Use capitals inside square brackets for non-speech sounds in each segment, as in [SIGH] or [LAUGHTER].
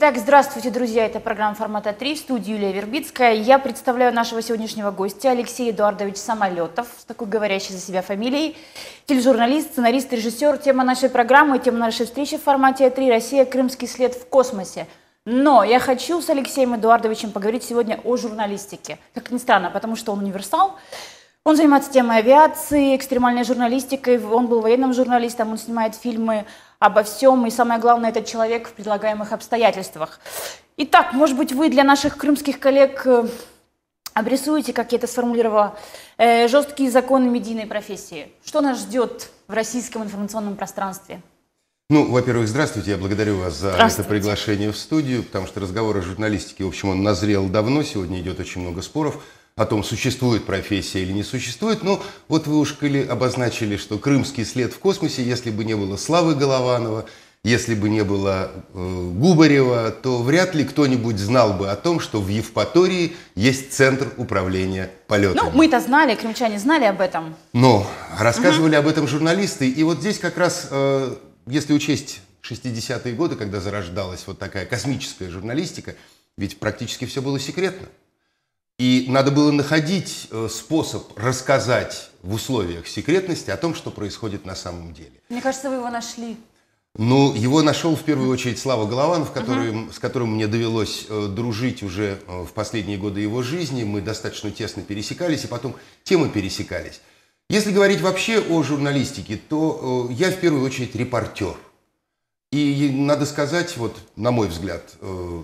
Итак, здравствуйте, друзья. Это программа «Формата 3» в студии Юлия Вербицкая. Я представляю нашего сегодняшнего гостя Алексей Эдуардович Самолетов, с такой говорящей за себя фамилией. Тележурналист, сценарист, режиссер. Тема нашей программы, тема нашей встречи в формате А3 «Россия. Крымский след в космосе». Но я хочу с Алексеем Эдуардовичем поговорить сегодня о журналистике. Как ни странно, потому что он универсал. Он занимается темой авиации, экстремальной журналистикой, он был военным журналистом, он снимает фильмы обо всем, и самое главное, этот человек в предлагаемых обстоятельствах. Итак, может быть, вы для наших крымских коллег э, обрисуете, как я это сформулировала, э, жесткие законы медийной профессии. Что нас ждет в российском информационном пространстве? Ну, во-первых, здравствуйте. Я благодарю вас за это приглашение в студию, потому что разговор о журналистике, в общем, он назрел давно. Сегодня идет очень много споров о том, существует профессия или не существует. Но вот вы уж коли обозначили, что крымский след в космосе, если бы не было Славы Голованова, если бы не было э, Губарева, то вряд ли кто-нибудь знал бы о том, что в Евпатории есть центр управления полетами. Ну, мы-то знали, крымчане знали об этом. Но рассказывали угу. об этом журналисты. И вот здесь как раз, э, если учесть 60-е годы, когда зарождалась вот такая космическая журналистика, ведь практически все было секретно. И надо было находить э, способ рассказать в условиях секретности о том, что происходит на самом деле. Мне кажется, вы его нашли. Ну, его нашел в первую очередь Слава Голованов, который, угу. с которым мне довелось э, дружить уже э, в последние годы его жизни. Мы достаточно тесно пересекались, и потом темы пересекались. Если говорить вообще о журналистике, то э, я в первую очередь репортер. И надо сказать, вот на мой взгляд, э,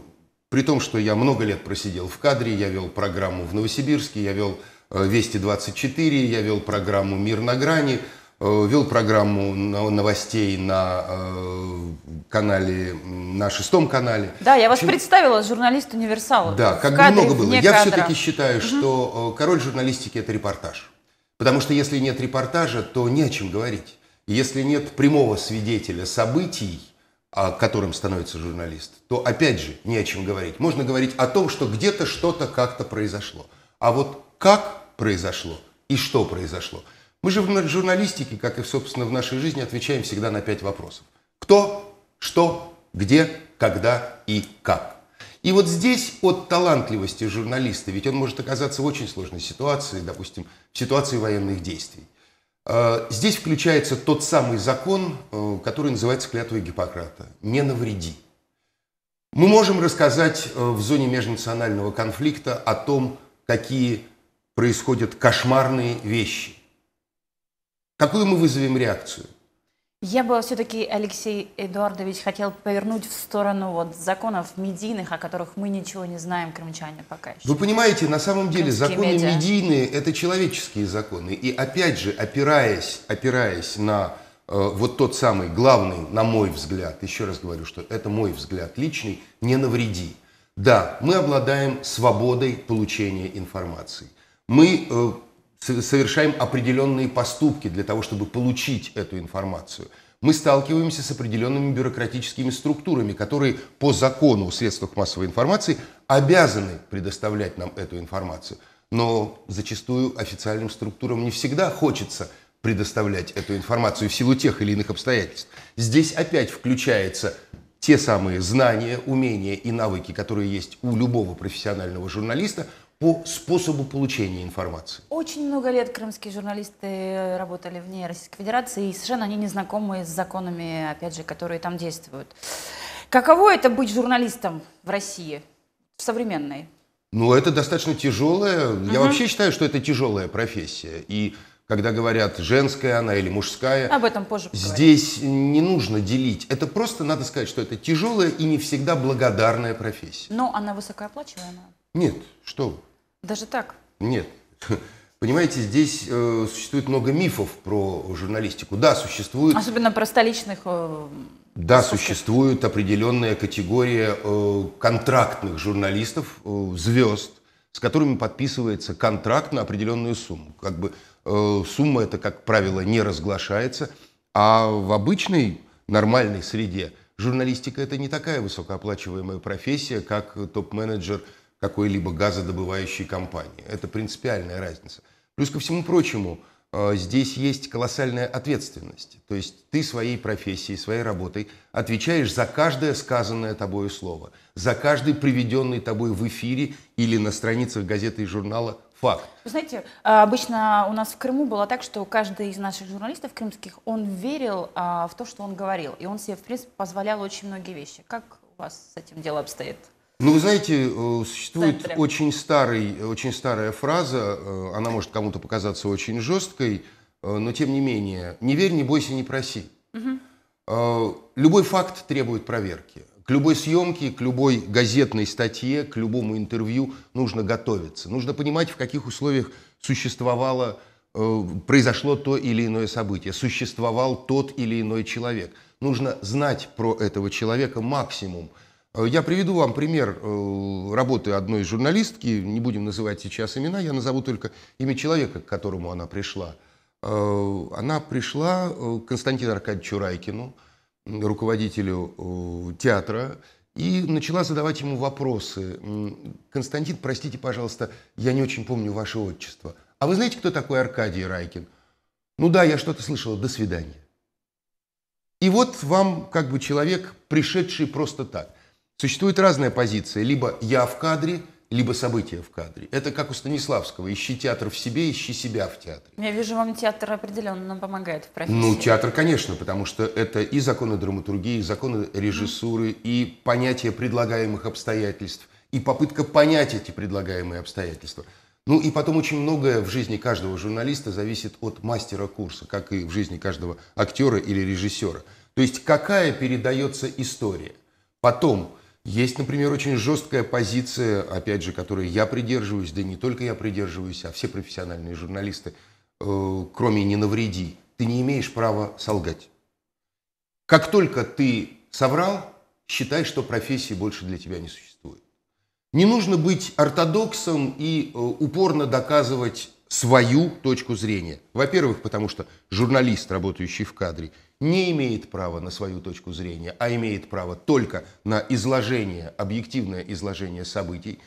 при том, что я много лет просидел в кадре, я вел программу в Новосибирске, я вел э, Вести 24, я вел программу Мир на грани, э, вел программу новостей на э, канале, на шестом канале. Да, я вас Чем... представила, журналист универсал. Да, как кадре, много было. Я все-таки считаю, угу. что король журналистики – это репортаж. Потому что если нет репортажа, то не о чем говорить. Если нет прямого свидетеля событий – а, которым становится журналист, то опять же не о чем говорить. Можно говорить о том, что где-то что-то как-то произошло. А вот как произошло и что произошло. Мы же в журналистике, как и, собственно, в нашей жизни, отвечаем всегда на пять вопросов. Кто, что, где, когда и как. И вот здесь от талантливости журналиста, ведь он может оказаться в очень сложной ситуации, допустим, в ситуации военных действий. А, здесь включается тот самый закон, э, который называется клятвой Гиппократа. Не навреди. Мы можем рассказать э, в зоне межнационального конфликта о том, какие происходят кошмарные вещи. Какую мы вызовем реакцию? Я бы все-таки, Алексей Эдуардович, хотел повернуть в сторону вот законов медийных, о которых мы ничего не знаем, крымчане, пока еще. Вы понимаете, на самом деле Крымские законы медиа. медийные – это человеческие законы. И опять же, опираясь, опираясь на э, вот тот самый главный, на мой взгляд, еще раз говорю, что это мой взгляд личный, не навреди. Да, мы обладаем свободой получения информации. Мы э, совершаем определенные поступки для того, чтобы получить эту информацию. Мы сталкиваемся с определенными бюрократическими структурами, которые по закону о средствах массовой информации обязаны предоставлять нам эту информацию. Но зачастую официальным структурам не всегда хочется предоставлять эту информацию в силу тех или иных обстоятельств. Здесь опять включается те самые знания, умения и навыки, которые есть у любого профессионального журналиста – по способу получения информации. Очень много лет крымские журналисты э, работали вне Российской Федерации, и совершенно они не знакомы с законами, опять же, которые там действуют. Каково это быть журналистом в России, в современной? Ну, это достаточно тяжелая. Угу. Я вообще считаю, что это тяжелая профессия. И когда говорят женская она или мужская. Об этом позже. Поговорим. Здесь не нужно делить. Это просто надо сказать, что это тяжелая и не всегда благодарная профессия. Но она высокооплачиваемая? Нет, что вы. Даже так? Нет. [LAUGHS] Понимаете, здесь э, существует много мифов про журналистику. Да, существует... Особенно про столичных... Э, да, сколько? существует определенная категория э, контрактных журналистов, э, звезд, с которыми подписывается контракт на определенную сумму. Как бы э, сумма эта, как правило, не разглашается, а в обычной нормальной среде журналистика это не такая высокооплачиваемая профессия, как топ-менеджер э, какой-либо газодобывающей компании. Это принципиальная разница. Плюс ко всему прочему, э, здесь есть колоссальная ответственность. То есть ты своей профессией, своей работой отвечаешь за каждое сказанное тобой слово, за каждый приведенный тобой в эфире или на страницах газеты и журнала факт. Вы знаете, э, обычно у нас в Крыму было так, что каждый из наших журналистов крымских, он верил э, в то, что он говорил, и он себе, в принципе, позволял очень многие вещи. Как у вас с этим дело обстоит? Ну, вы знаете, э, существует очень, старый, очень старая фраза, э, она может кому-то показаться очень жесткой, э, но тем не менее, не верь, не бойся, не проси. Угу. Любой факт требует проверки. К любой съемке, к любой газетной статье, к любому интервью нужно готовиться. Нужно понимать, в каких условиях существовало, произошло то или иное событие, существовал тот или иной человек. Нужно знать про этого человека максимум – Э, я приведу вам пример э, работы одной журналистки, не будем называть сейчас имена, я назову только имя человека, к которому она пришла. Э, она пришла к Константину Аркадьевичу Райкину, руководителю театра, и начала задавать ему вопросы. «Константин, простите, пожалуйста, я не очень помню ваше отчество. А вы знаете, кто такой Аркадий Райкин?» «Ну да, я что-то слышала. До свидания». И вот вам как бы человек, пришедший просто так – Существует разная позиция, либо я в кадре, либо события в кадре. Это как у Станиславского. Ищи театр в себе, ищи себя в театре. Я вижу, вам театр определенно помогает в профессии. Ну, театр, конечно, потому что это и законы драматургии, и законы режиссуры, mm и понятие предлагаемых обстоятельств, и попытка понять эти предлагаемые обстоятельства. Ну и потом очень многое в жизни каждого журналиста зависит от мастера курса, как и в жизни каждого актера или режиссера. То есть какая передается история. Потом, есть, например, очень жесткая позиция, опять же, которой я придерживаюсь, да и не только я придерживаюсь, а все профессиональные журналисты, э, кроме «не навреди», ты не имеешь права солгать. Как только ты соврал, считай, что профессии больше для тебя не существует. Не нужно быть ортодоксом и э, упорно доказывать свою точку зрения. Во-первых, потому что журналист, работающий в кадре, не имеет права на свою точку зрения, а имеет право только на изложение, объективное изложение событий,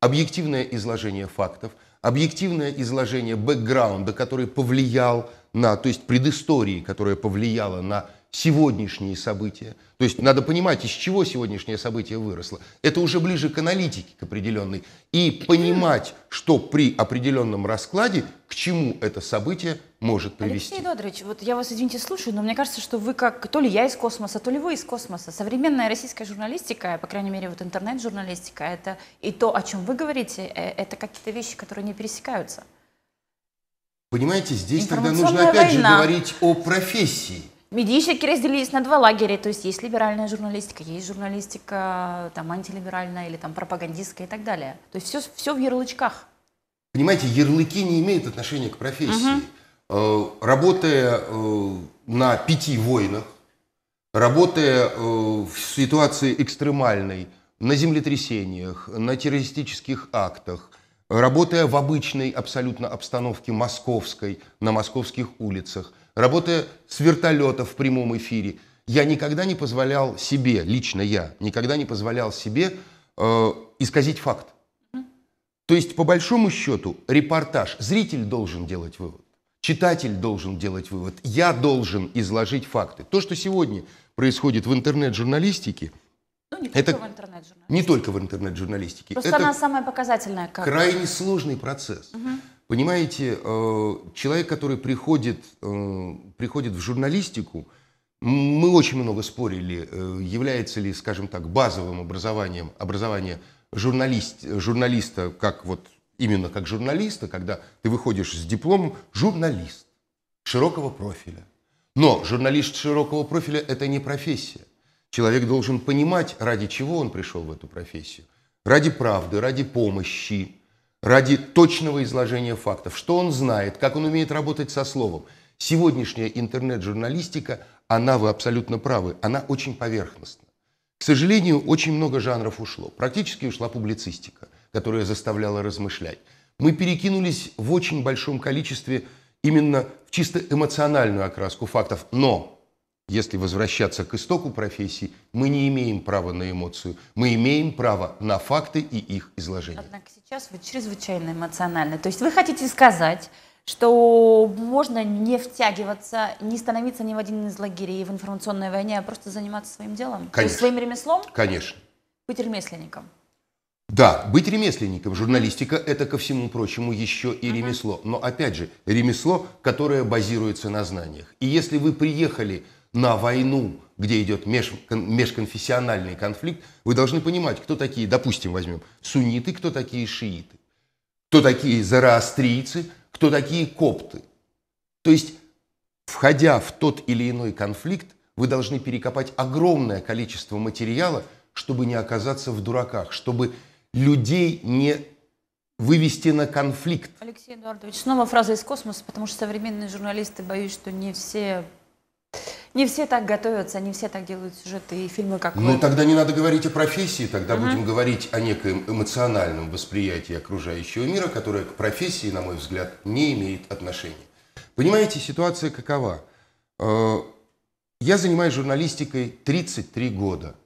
объективное изложение фактов, объективное изложение бэкграунда, который повлиял на, то есть предыстории, которая повлияла на сегодняшние события. То есть надо понимать, из чего сегодняшнее событие выросло. Это уже ближе к аналитике, к определенной. И понимать, что при определенном раскладе, к чему это событие может привести. Алексей Федорович, вот я вас, извините, слушаю, но мне кажется, что вы как, то ли я из космоса, то ли вы из космоса. Современная российская журналистика, по крайней мере, вот интернет-журналистика, это и то, о чем вы говорите, э, это какие-то вещи, которые не пересекаются. Понимаете, здесь тогда нужно опять война. же говорить о профессии. Медийщики разделились на два лагеря, то есть есть либеральная журналистика, есть журналистика там антилиберальная или там пропагандистская и так далее. То есть все, все в ярлычках. Понимаете, ярлыки не имеют отношения к профессии. Угу. Работая э, на пяти войнах, работая э, в ситуации экстремальной, на землетрясениях, на террористических актах, работая в обычной абсолютно обстановке московской, на московских улицах – работая с вертолета в прямом эфире, я никогда не позволял себе, лично я, никогда не позволял себе э, исказить факт. То есть, по большому счету, репортаж зритель должен делать вывод, читатель должен делать вывод, я должен изложить факты. То, что сегодня происходит в интернет-журналистике, ну, не это только в интернет-журналистике. Не только в интернет-журналистике. Просто это она самая показательная. Как крайне сложный процесс. Угу. Понимаете, э, человек, который приходит, э, приходит в журналистику, мы очень много спорили, э, является ли, скажем так, базовым образованием образование журналист, журналиста, как вот именно как журналиста, когда ты выходишь с дипломом, журналист широкого профиля. Но журналист широкого профиля – это не профессия. Человек должен понимать, ради чего он пришел в эту профессию. Ради правды, ради помощи, ради точного изложения фактов, что он знает, как он умеет работать со словом. Сегодняшняя интернет-журналистика, она, вы абсолютно правы, она очень поверхностна. К сожалению, очень много жанров ушло. Практически ушла публицистика, которая заставляла размышлять. Мы перекинулись в очень большом количестве именно в чисто эмоциональную окраску фактов. Но если возвращаться к истоку профессии, мы не имеем права на эмоцию, мы имеем право на факты и их изложение. Однако сейчас вы чрезвычайно эмоциональны. То есть вы хотите сказать, что можно не втягиваться, не становиться ни в один из лагерей в информационной войне, а просто заниматься своим делом? Конечно. То есть своим ремеслом? Конечно. Быть ремесленником? Да, быть ремесленником. Журналистика – это, ко всему прочему, еще и ага. ремесло. Но, опять же, ремесло, которое базируется на знаниях. И если вы приехали на войну, где идет меж, межконфессиональный конфликт, вы должны понимать, кто такие, допустим, возьмем, сунниты, кто такие шииты, кто такие зороастрийцы, кто такие копты. То есть, входя в тот или иной конфликт, вы должны перекопать огромное количество материала, чтобы не оказаться в дураках, чтобы людей не вывести на конфликт. Алексей Эдуардович, снова фраза из космоса, потому что современные журналисты, боюсь, что не все не все так готовятся, не все так делают сюжеты и фильмы, как Ну, тогда не надо говорить о профессии, тогда угу. будем говорить о некоем эмоциональном восприятии окружающего мира, которое к профессии, на мой взгляд, не имеет отношения. Понимаете, ситуация какова? Э, я занимаюсь журналистикой 33 года.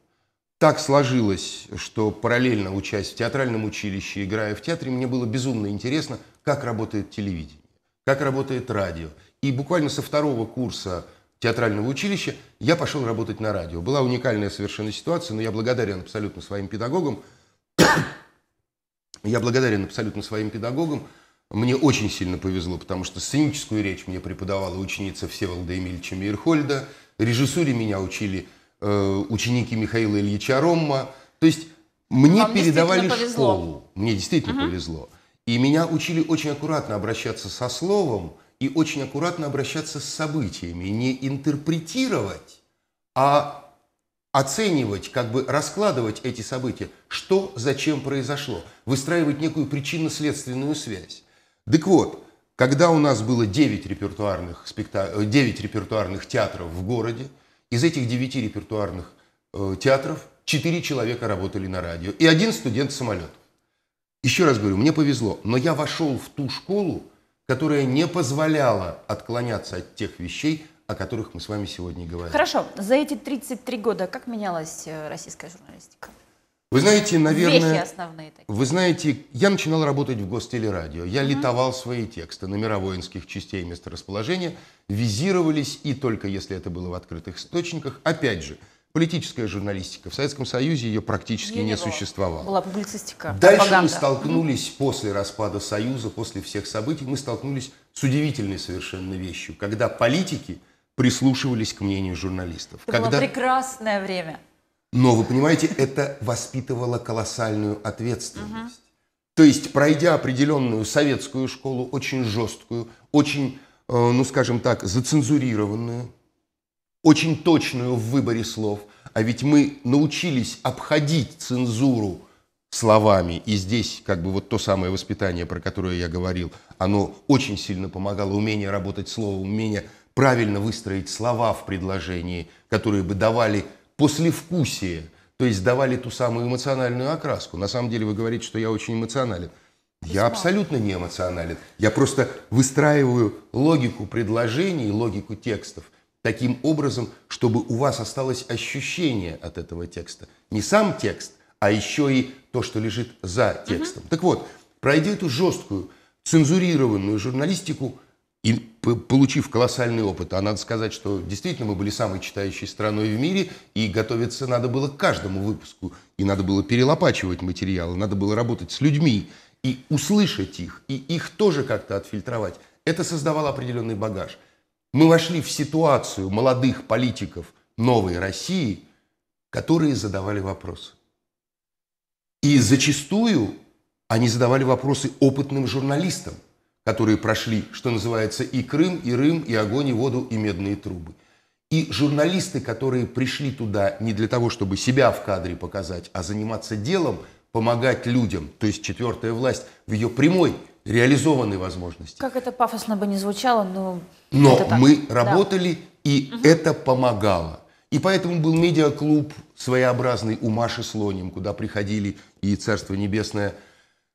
Так сложилось, что параллельно учась в театральном училище, играя в театре, мне было безумно интересно, как работает телевидение, как работает радио. И буквально со второго курса театрального училища, я пошел работать на радио. Была уникальная совершенно ситуация, но я благодарен абсолютно своим педагогам. [COUGHS] я благодарен абсолютно своим педагогам. Мне очень сильно повезло, потому что сценическую речь мне преподавала ученица Всеволода Эмильевича Мейерхольда, режиссуре меня учили э, ученики Михаила Ильича Ромма. То есть мне Вам передавали школу. Мне действительно угу. повезло. И меня учили очень аккуратно обращаться со словом – и очень аккуратно обращаться с событиями, не интерпретировать, а оценивать, как бы раскладывать эти события, что зачем произошло, выстраивать некую причинно-следственную связь. Так вот, когда у нас было 9 репертуарных, спекта... 9 э, репертуарных театров в городе, из этих 9 репертуарных э, театров 4 человека работали на радио и один студент самолет. Еще раз говорю, мне повезло, но я вошел в ту школу, которая не позволяла отклоняться от тех вещей, о которых мы с вами сегодня говорим. Хорошо. За эти 33 года как менялась э, российская журналистика? Вы знаете, наверное... Вещи основные такие. Вы знаете, я начинал работать в гостелерадио. Я угу. литовал свои тексты. Номера воинских частей и месторасположения визировались, и только если это было в открытых источниках. Опять же, политическая журналистика. В Советском Союзе ее практически ее не, не существовало. Была публицистика. Дальше пропаганда. мы столкнулись после распада Союза, после всех событий, мы столкнулись с удивительной совершенно вещью, когда политики прислушивались к мнению журналистов. Это когда... было прекрасное время. Но вы понимаете, это воспитывало колоссальную ответственность. Угу. То есть, пройдя определенную советскую школу, очень жесткую, очень, э, ну скажем так, зацензурированную, очень точную в выборе слов. А ведь мы научились обходить цензуру словами. И здесь как бы вот то самое воспитание, про которое я говорил, оно очень сильно помогало. Умение работать словом, умение правильно выстроить слова в предложении, которые бы давали послевкусие, то есть давали ту самую эмоциональную окраску. На самом деле вы говорите, что я очень эмоционален. Я абсолютно не эмоционален. Я просто выстраиваю логику предложений, логику текстов – таким образом, чтобы у вас осталось ощущение от этого текста. Не сам текст, а еще и то, что лежит за текстом. Угу. Так вот, пройдя эту жесткую, цензурированную журналистику и получив колоссальный опыт, а надо сказать, что действительно мы были самой читающей страной в мире, и готовиться надо было к каждому выпуску, и надо было перелопачивать материалы, надо было работать с людьми, и услышать их, и их тоже как-то отфильтровать. Это создавало определенный багаж – мы вошли в ситуацию молодых политиков новой России, которые задавали вопросы. И зачастую они задавали вопросы опытным журналистам, которые прошли, что называется, и Крым, и Рым, и огонь, и воду, и медные трубы. И журналисты, которые пришли туда не для того, чтобы себя в кадре показать, а заниматься делом, помогать людям, то есть четвертая власть в ее прямой реализованы возможности. Как это пафосно бы не звучало, но... Но мы работали, да. и угу. это помогало. И поэтому был медиаклуб своеобразный у Маши Слоним, куда приходили и Царство Небесное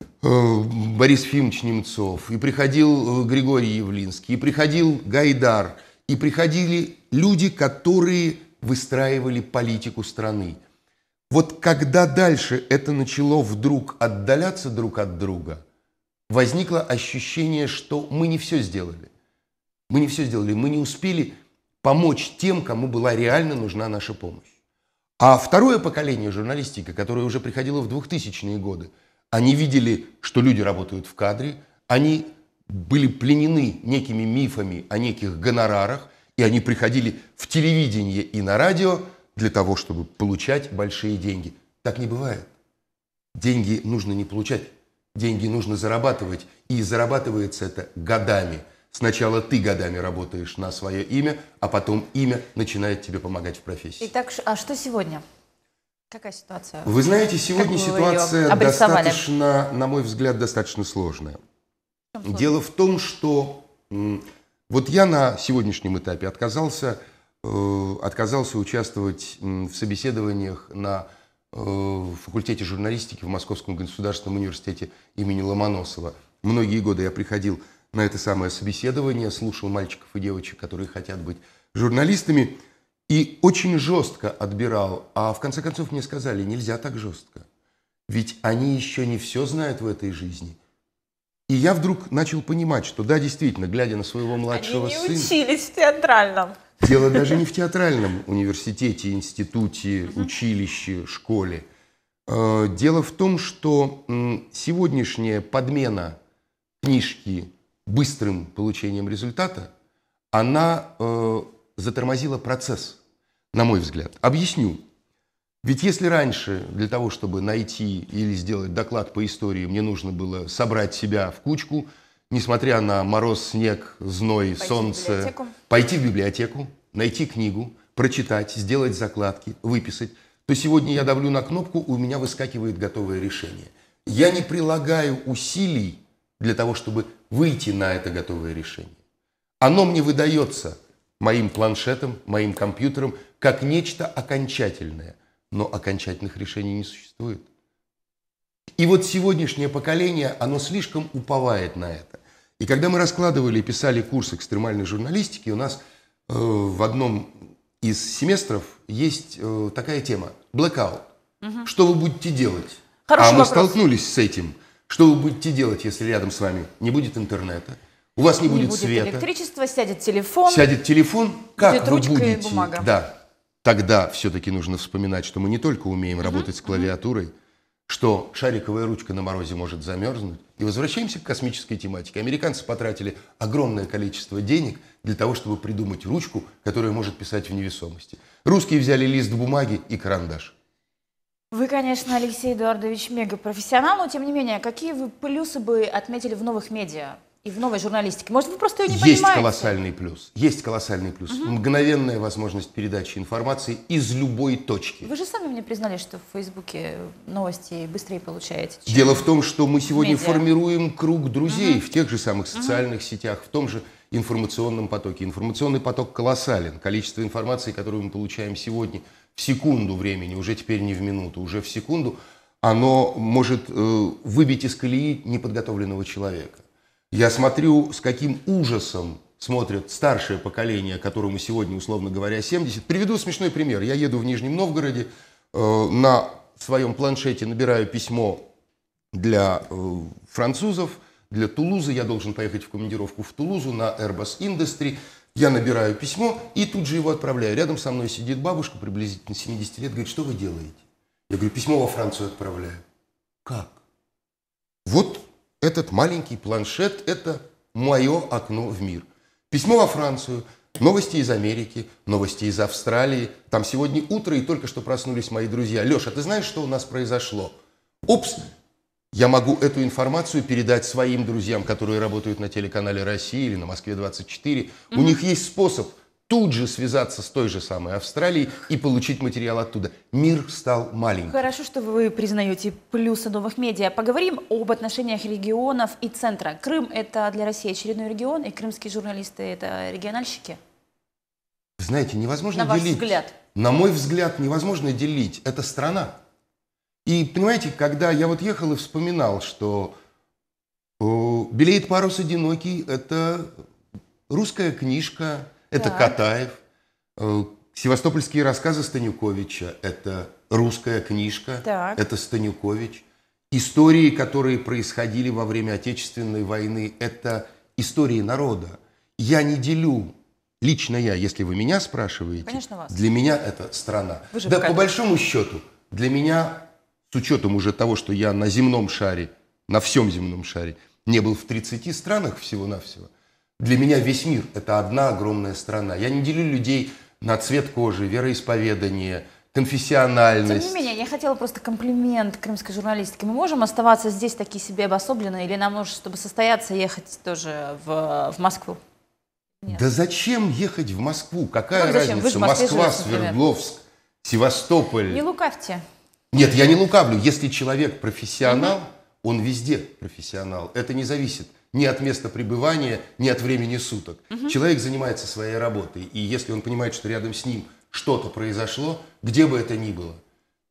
э, Борис Фимович Немцов, и приходил э, Григорий Явлинский, и приходил Гайдар, и приходили люди, которые выстраивали политику страны. Вот когда дальше это начало вдруг отдаляться друг от друга – возникло ощущение, что мы не все сделали. Мы не все сделали, мы не успели помочь тем, кому была реально нужна наша помощь. А второе поколение журналистики, которое уже приходило в 2000-е годы, они видели, что люди работают в кадре, они были пленены некими мифами о неких гонорарах, и они приходили в телевидение и на радио для того, чтобы получать большие деньги. Так не бывает. Деньги нужно не получать, Деньги нужно зарабатывать, и зарабатывается это годами. Сначала ты годами работаешь на свое имя, а потом имя начинает тебе помогать в профессии. Итак, а что сегодня? Какая ситуация? Вы знаете, сегодня как ситуация достаточно, на мой взгляд, достаточно сложная. Дело в том, что вот я на сегодняшнем этапе отказался, э, отказался участвовать в собеседованиях на Э, в факультете журналистики в Московском государственном университете имени Ломоносова. Многие годы я приходил на это самое собеседование, слушал мальчиков и девочек, которые хотят быть журналистами, и очень жестко отбирал. А в конце концов мне сказали, нельзя так жестко. Ведь они еще не все знают в этой жизни. И я вдруг начал понимать, что да, действительно, глядя на своего младшего сына... Они не сына, учились в театральном. Дело даже не в театральном университете, институте, училище, школе. Э, дело в том, что сегодняшняя подмена книжки быстрым получением результата, она э, затормозила процесс, на мой взгляд. Объясню. Ведь если раньше для того, чтобы найти или сделать доклад по истории, мне нужно было собрать себя в кучку – несмотря на мороз, снег, зной, пойти солнце, в пойти в библиотеку, найти книгу, прочитать, сделать закладки, выписать, то сегодня я давлю на кнопку, у меня выскакивает готовое решение. Я не прилагаю усилий для того, чтобы выйти на это готовое решение. Оно мне выдается моим планшетом, моим компьютером, как нечто окончательное. Но окончательных решений не существует. И вот сегодняшнее поколение, оно слишком уповает на это. И когда мы раскладывали и писали курс экстремальной журналистики, у нас э, в одном из семестров есть э, такая тема – blackout. Угу. Что вы будете делать? Хороший а мы вопрос. столкнулись с этим. Что вы будете делать, если рядом с вами не будет интернета? У вас не, не будет, будет света. электричества, сядет телефон. Сядет телефон. Как будет вы ручка будете? И бумага. Да. Тогда все-таки нужно вспоминать, что мы не только умеем угу. работать с клавиатурой, угу что шариковая ручка на морозе может замерзнуть. И возвращаемся к космической тематике. Американцы потратили огромное количество денег для того, чтобы придумать ручку, которая может писать в невесомости. Русские взяли лист бумаги и карандаш. Вы, конечно, Алексей Эдуардович, мега профессионал, но тем не менее, какие вы плюсы бы отметили в новых медиа? и в новой журналистике? Может, вы просто ее не есть понимаете? Есть колоссальный плюс. Есть колоссальный плюс. Угу. Мгновенная возможность передачи информации из любой точки. Вы же сами мне признали, что в Фейсбуке новости быстрее получаете. Чем Дело в том, что мы сегодня медиа. формируем круг друзей угу. в тех же самых социальных угу. сетях, в том же информационном потоке. Информационный поток колоссален. Количество информации, которую мы получаем сегодня в секунду времени, уже теперь не в минуту, уже в секунду, оно может э, выбить из колеи неподготовленного человека. Я смотрю, с каким ужасом смотрят старшее поколение, которому сегодня, условно говоря, 70. Приведу смешной пример. Я еду в Нижнем Новгороде, э, на своем планшете набираю письмо для э, французов, для Тулузы. Я должен поехать в командировку в Тулузу на Airbus Industry. Я набираю письмо и тут же его отправляю. Рядом со мной сидит бабушка, приблизительно 70 лет, говорит, что вы делаете? Я говорю, письмо во Францию отправляю. Как? Вот этот маленький планшет – это мое окно в мир. Письмо во Францию, новости из Америки, новости из Австралии. Там сегодня утро, и только что проснулись мои друзья. Леша, ты знаешь, что у нас произошло? Упс, я могу эту информацию передать своим друзьям, которые работают на телеканале Россия или на Москве 24. Mm-hmm. У них есть способ – тут же связаться с той же самой Австралией и получить материал оттуда. Мир стал маленьким. Хорошо, что вы признаете плюсы новых медиа. Поговорим об отношениях регионов и центра. Крым – это для России очередной регион, и крымские журналисты – это региональщики? Знаете, невозможно На делить. На ваш взгляд? На мой взгляд, невозможно делить. Это страна. И понимаете, когда я вот ехал и вспоминал, что «Белеет парус одинокий» – это русская книжка это так. Катаев. Э, Севастопольские рассказы Станюковича – это русская книжка, так. это Станюкович. Истории, которые происходили во время Отечественной войны, это истории народа. Я не делю Лично я, если вы меня спрашиваете, Конечно, вас. для меня это страна. Вы да, по большому счету, для меня, с учетом уже того, что я на земном шаре, на всем земном шаре, не был в 30 странах всего-навсего, для меня весь мир – это одна огромная страна. Я не делю людей на цвет кожи, вероисповедание, конфессиональность. Тем не менее, я хотела просто комплимент крымской журналистике. Мы можем оставаться здесь такие себе обособленные, или нам нужно, чтобы состояться, ехать тоже в, в Москву? Нет. Да зачем ехать в Москву? Какая ну, разница? Москва, живете, Свердловск, Севастополь. Не лукавьте. Нет, я не лукавлю. Если человек профессионал, угу. он везде профессионал. Это не зависит ни от места пребывания, ни от времени суток. Угу. Человек занимается своей работой, и если он понимает, что рядом с ним что-то произошло, где бы это ни было.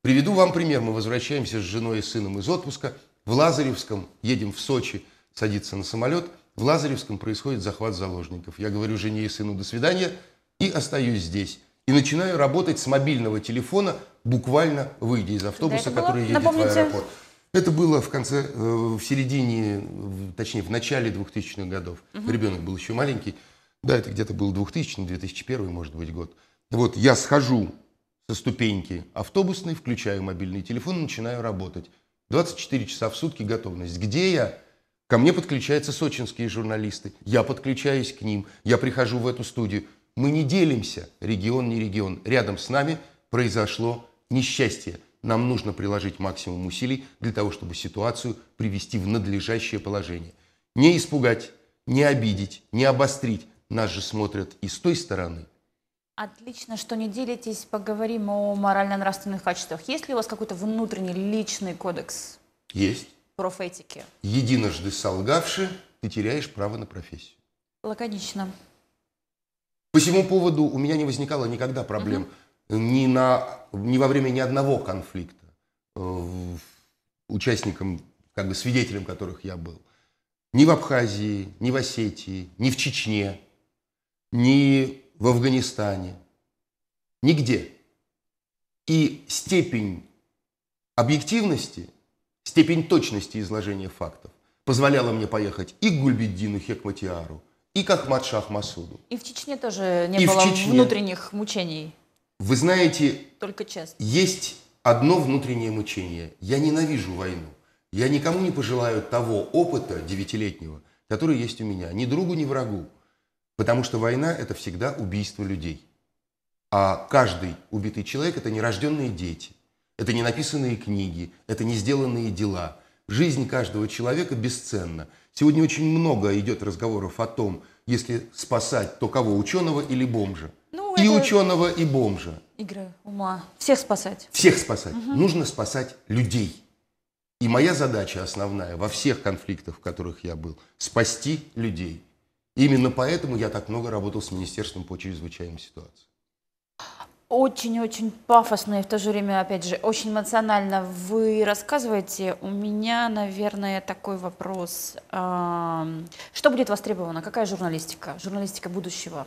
Приведу вам пример. Мы возвращаемся с женой и сыном из отпуска. В Лазаревском, едем в Сочи, садится на самолет. В Лазаревском происходит захват заложников. Я говорю жене и сыну «до свидания» и остаюсь здесь. И начинаю работать с мобильного телефона, буквально выйдя из автобуса, да, который едет напомните, в аэропорт. Это было в конце, э, в середине, точнее, в начале 2000-х годов. Угу. Ребенок был еще маленький. Да, это где-то был 2000, 2001, может быть, год. Вот я схожу со ступеньки автобусной, включаю мобильный телефон, начинаю работать. 24 часа в сутки готовность. Где я? Ко мне подключаются сочинские журналисты. Я подключаюсь к ним. Я прихожу в эту студию. Мы не делимся, регион не регион. Рядом с нами произошло несчастье нам нужно приложить максимум усилий для того, чтобы ситуацию привести в надлежащее положение. Не испугать, не обидеть, не обострить. Нас же смотрят и с той стороны. Отлично, что не делитесь. Поговорим о морально-нравственных качествах. Есть ли у вас какой-то внутренний личный кодекс? Есть. Профэтики. Единожды солгавши, ты теряешь право на профессию. Лаконично. По всему поводу у меня не возникало никогда проблем. Угу ни, на, ни во время ни одного конфликта э, участникам как бы свидетелем которых я был. Ни в Абхазии, ни в Осетии, ни в Чечне, ни в Афганистане, нигде. И степень объективности, степень точности изложения фактов позволяла мне поехать и к Гульбеддину Хекматиару, и к Ахмад Масуду. И в Чечне тоже не и было Чечне... внутренних мучений. Вы знаете, Только есть одно внутреннее мучение. Я ненавижу войну. Я никому не пожелаю того опыта девятилетнего, который есть у меня. Ни другу, ни врагу. Потому что война – это всегда убийство людей. А каждый убитый человек – это нерожденные дети. Это не написанные книги, это не сделанные дела. Жизнь каждого человека бесценна. Сегодня очень много идет разговоров о том, если спасать, то кого, ученого или бомжа – ну, и это... ученого, и бомжа. Игры ума. Всех спасать. Всех спасать. Угу. Нужно спасать людей. И моя задача основная во всех конфликтах, в которых я был, спасти людей. Именно поэтому я так много работал с Министерством по чрезвычайным ситуациям. Очень-очень пафосно и в то же время, опять же, очень эмоционально вы рассказываете. У меня, наверное, такой вопрос. Что будет востребовано? Какая журналистика? Журналистика будущего?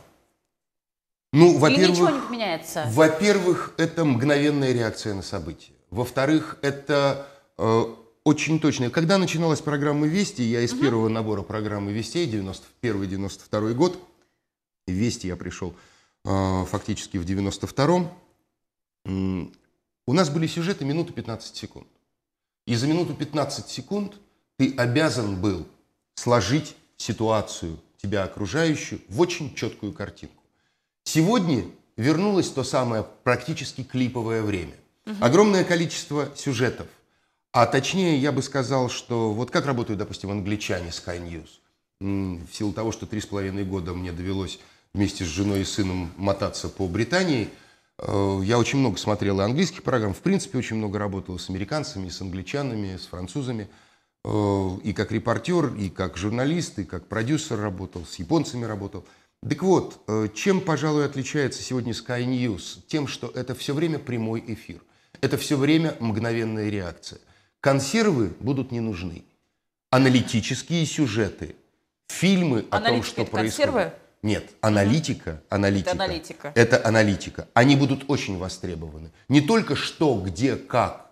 Ну, во-первых, ничего не поменяется. Во-первых, это мгновенная реакция на события. Во-вторых, это э, очень точно. Когда начиналась программа «Вести», я из угу. первого набора программы «Вестей» 91-92 год, «Вести» я пришел э, фактически в 92-м, у нас были сюжеты минуты 15 секунд. И за минуту 15 секунд ты обязан был сложить ситуацию тебя окружающую в очень четкую картинку. Сегодня вернулось то самое практически клиповое время. Огромное количество сюжетов. А точнее, я бы сказал, что вот как работают, допустим, англичане Sky News. В силу того, что три с половиной года мне довелось вместе с женой и сыном мотаться по Британии, э, я очень много смотрел и английских программ, в принципе, очень много работал с американцами, с англичанами, с французами. Э, и как репортер, и как журналист, и как продюсер работал, с японцами работал – так вот, э, чем, пожалуй, отличается сегодня Sky News? Тем, что это все время прямой эфир. Это все время мгновенная реакция. Консервы будут не нужны. Аналитические сюжеты, фильмы о том, что происходит. Консервы? Нет, аналитика, аналитика. Это аналитика. Это аналитика. Они будут очень востребованы. Не только что, где, как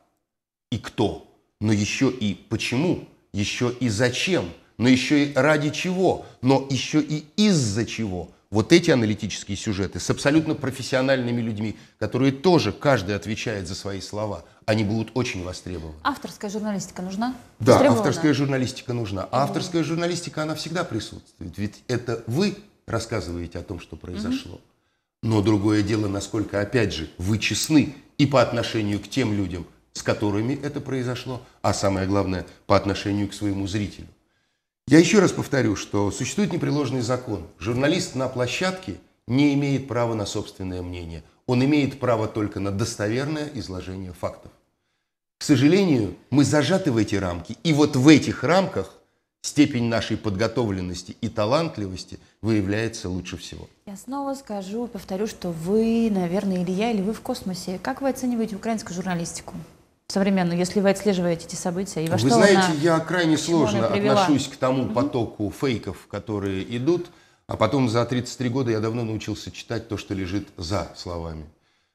и кто, но еще и почему, еще и зачем – но еще и ради чего, но еще и из-за чего. Вот эти аналитические сюжеты с абсолютно профессиональными людьми, которые тоже каждый отвечает за свои слова, они будут очень востребованы. Авторская журналистика нужна? Да, авторская журналистика нужна. А авторская журналистика, она всегда присутствует. Ведь это вы рассказываете о том, что произошло. Угу. Но другое дело, насколько, опять же, вы честны и по отношению к тем людям, с которыми это произошло, а самое главное, по отношению к своему зрителю. Я еще раз повторю, что существует непреложный закон. Журналист на площадке не имеет права на собственное мнение. Он имеет право только на достоверное изложение фактов. К сожалению, мы зажаты в эти рамки. И вот в этих рамках степень нашей подготовленности и талантливости выявляется лучше всего. Я снова скажу, повторю, что вы, наверное, или я, или вы в космосе. Как вы оцениваете украинскую журналистику? современную, если вы отслеживаете эти события? И во вы что знаете, она, я крайне сложно отношусь к тому потоку фейков, которые идут, а потом за 33 года я давно научился читать то, что лежит за словами.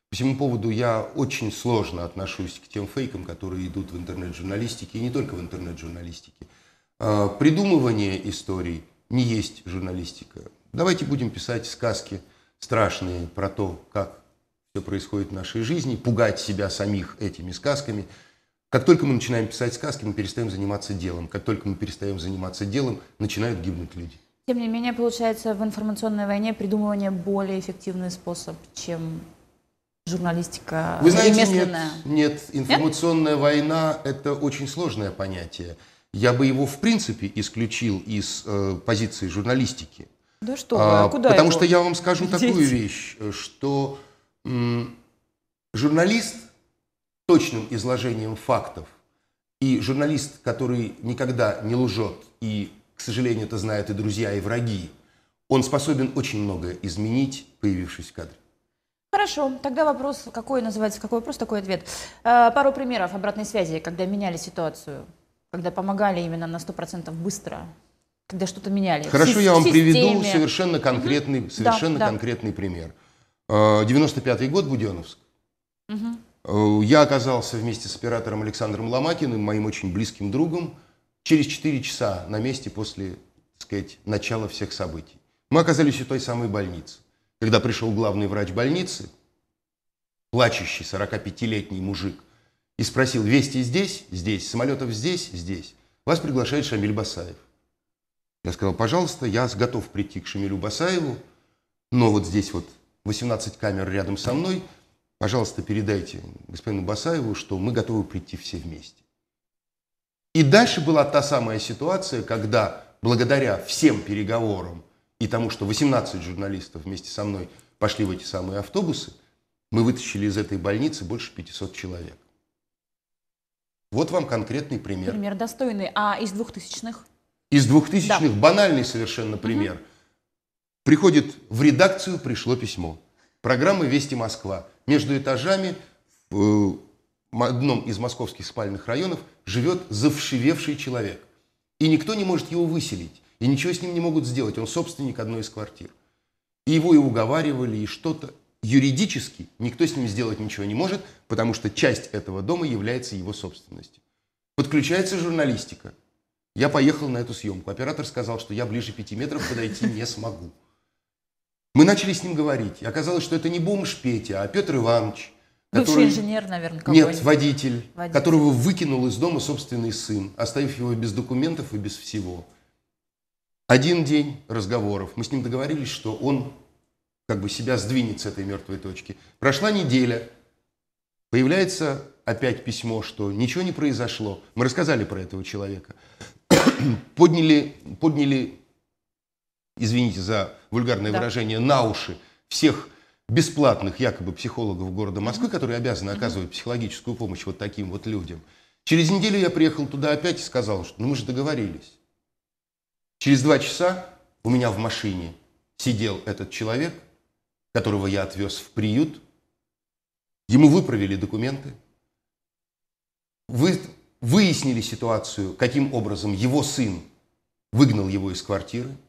По всему поводу я очень сложно отношусь к тем фейкам, которые идут в интернет-журналистике, и не только в интернет-журналистике. А, придумывание историй не есть журналистика. Давайте будем писать сказки страшные про то, как все происходит в нашей жизни, пугать себя самих этими сказками. Как только мы начинаем писать сказки, мы перестаем заниматься делом. Как только мы перестаем заниматься делом, начинают гибнуть люди. Тем не менее, получается, в информационной войне придумывание более эффективный способ, чем журналистика Вы знаете, Нет, нет, информационная нет? война – это очень сложное понятие. Я бы его, в принципе, исключил из э, позиции журналистики. Да что вы, а, а куда Потому его? что я вам скажу Дети. такую вещь, э, что журналист точным изложением фактов и журналист, который никогда не лжет и, к сожалению, это знают и друзья, и враги, он способен очень многое изменить, появившись в кадре. Хорошо, тогда вопрос, какой называется, какой вопрос, такой ответ. Э, пару примеров обратной связи, когда меняли ситуацию, когда помогали именно на 100% быстро, когда что-то меняли. Хорошо, я вам приведу совершенно конкретный, угу. совершенно да, конкретный да. пример. 95-й э, год, Буденновск. Угу. Э, я оказался вместе с оператором Александром Ломакиным, моим очень близким другом, через 4 часа на месте после, так сказать, начала всех событий. Мы оказались у той самой больницы. Когда пришел главный врач больницы, плачущий 45-летний мужик, и спросил, вести здесь, здесь, самолетов здесь, здесь. Вас приглашает Шамиль Басаев. Я сказал, пожалуйста, я готов прийти к Шамилю Басаеву, но вот здесь вот 18 камер рядом со мной. Пожалуйста, передайте господину Басаеву, что мы готовы прийти все вместе. И дальше была та самая ситуация, когда благодаря всем переговорам и тому, что 18 журналистов вместе со мной пошли в эти самые автобусы, мы вытащили из этой больницы больше 500 человек. Вот вам конкретный пример. Пример достойный. А из двухтысячных? Из двухтысячных да. банальный совершенно пример. Угу. Приходит в редакцию, пришло письмо. Программа «Вести Москва». Между этажами э, в одном из московских спальных районов живет завшивевший человек. И никто не может его выселить. И ничего с ним не могут сделать. Он собственник одной из квартир. И его и уговаривали, и что-то. Юридически никто с ним сделать ничего не может, потому что часть этого дома является его собственностью. Подключается журналистика. Я поехал на эту съемку. Оператор сказал, что я ближе пяти метров подойти не смогу. Мы начали с ним говорить. И оказалось, что это не бомж Петя, а Петр Иванович. Который... Бывший инженер, наверное, какой Нет, водитель, водитель, которого выкинул из дома собственный сын, оставив его без документов и без всего. Один день разговоров. Мы с ним договорились, что он как бы себя сдвинет с этой мертвой точки. Прошла неделя. Появляется опять письмо, что ничего не произошло. Мы рассказали про этого человека. [COUGHS] подняли, подняли извините за вульгарное да. выражение, на уши всех бесплатных якобы психологов города Москвы, mm-hmm. которые обязаны оказывать mm-hmm. психологическую помощь вот таким вот людям. Через неделю я приехал туда опять и сказал, что ну мы же договорились. Через два часа у меня в машине сидел этот человек, которого я отвез в приют. Ему выправили документы. Вы, выяснили ситуацию, каким образом его сын выгнал его из квартиры –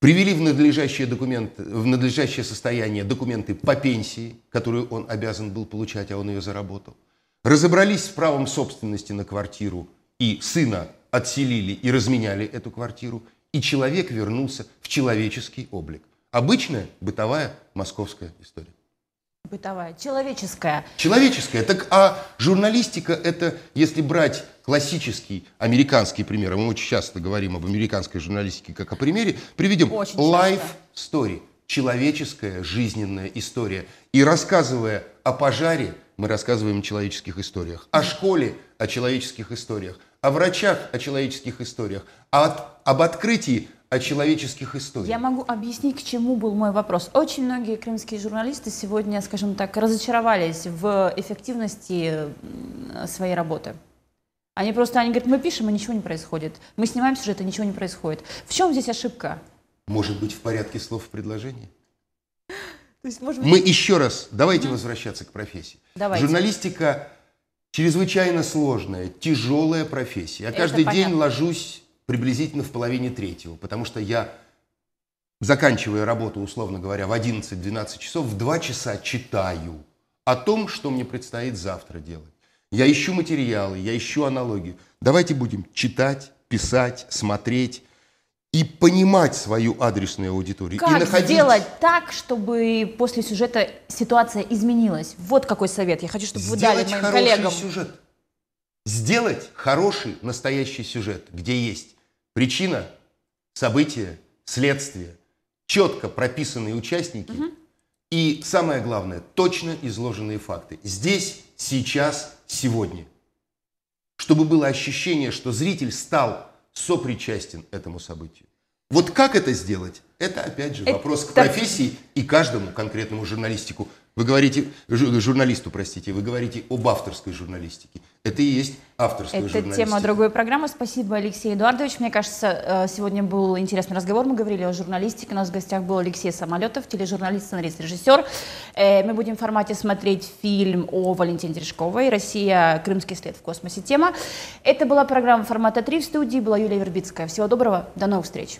привели в надлежащее, документ, в надлежащее состояние документы по пенсии, которую он обязан был получать, а он ее заработал, разобрались с правом собственности на квартиру и сына отселили и разменяли эту квартиру, и человек вернулся в человеческий облик. Обычная бытовая московская история. Бытовая, человеческая. Человеческая. Так а журналистика это, если брать классический американский пример, мы очень часто говорим об американской журналистике как о примере, приведем очень life часто. story, человеческая жизненная история. И рассказывая о пожаре, мы рассказываем о человеческих историях, о школе, о человеческих историях, о врачах, о человеческих историях, а от, об открытии о человеческих историях. Я могу объяснить, к чему был мой вопрос. Очень многие крымские журналисты сегодня, скажем так, разочаровались в эффективности своей работы. Они просто, они говорят, мы пишем, и ничего не происходит. Мы снимаем сюжет, и ничего не происходит. В чем здесь ошибка? Может быть, в порядке слов в предложении? То есть, может быть... Мы еще раз, давайте mm-hmm. возвращаться к профессии. Давайте. Журналистика чрезвычайно сложная, тяжелая профессия. Я Это каждый понятно. день ложусь приблизительно в половине третьего, потому что я заканчиваю работу, условно говоря, в 11-12 часов, в 2 часа читаю о том, что мне предстоит завтра делать. Я ищу материалы, я ищу аналогии. Давайте будем читать, писать, смотреть и понимать свою адресную аудиторию. Как и находить... сделать так, чтобы после сюжета ситуация изменилась? Вот какой совет я хочу, чтобы сделать вы дали моим хороший коллегам. сюжет. Сделать хороший настоящий сюжет, где есть причина, событие, следствие, четко прописанные участники, угу. И самое главное, точно изложенные факты. Здесь, сейчас, сегодня. Чтобы было ощущение, что зритель стал сопричастен этому событию. Вот как это сделать? Это опять же э, вопрос это... к профессии и каждому конкретному журналистику. Вы говорите, журналисту, простите, вы говорите об авторской журналистике. Это и есть авторская Это журналистика. Это тема другой программы. Спасибо, Алексей Эдуардович. Мне кажется, э, сегодня был интересный разговор. Мы говорили о журналистике. У нас в гостях был Алексей Самолетов, тележурналист, сценарист, режиссер. Э, мы будем в формате смотреть фильм о Валентине Терешковой «Россия. Крымский след в космосе. Тема». Это была программа формата 3 в студии. Была Юлия Вербицкая. Всего доброго. До новых встреч.